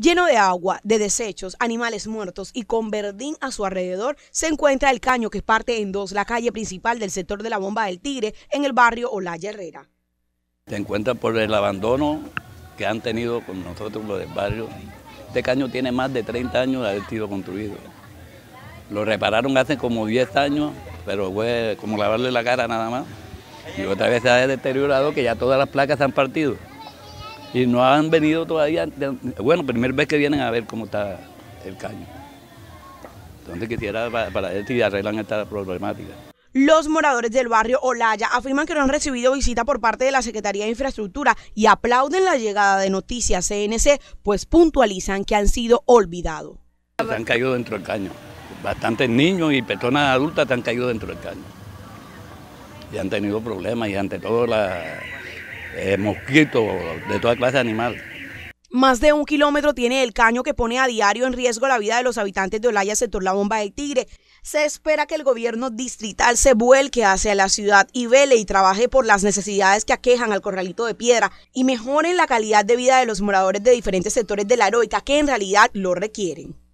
Lleno de agua, de desechos, animales muertos y con verdín a su alrededor, se encuentra el caño que parte en dos la calle principal del sector de la Bomba del Tigre en el barrio Olaya Herrera. Se encuentra por el abandono que han tenido con nosotros los del barrio. Este caño tiene más de 30 años de haber sido construido. Lo repararon hace como 10 años, pero fue como lavarle la cara nada más. Y otra vez se ha deteriorado que ya todas las placas han partido. Y no han venido todavía, bueno, primera vez que vienen a ver cómo está el caño. Entonces quisiera para, para ver si arreglan esta problemática. Los moradores del barrio Olaya afirman que no han recibido visita por parte de la Secretaría de Infraestructura y aplauden la llegada de Noticias CNC, pues puntualizan que han sido olvidados. Se han caído dentro del caño. Bastantes niños y personas adultas se han caído dentro del caño. Y han tenido problemas y ante todo la, eh, mosquitos, de toda clase de Más de un kilómetro tiene el caño que pone a diario en riesgo la vida de los habitantes de Olaya, sector La Bomba del Tigre. Se espera que el gobierno distrital se vuelque hacia la ciudad y vele y trabaje por las necesidades que aquejan al corralito de piedra y mejoren la calidad de vida de los moradores de diferentes sectores de la heroica que en realidad lo requieren.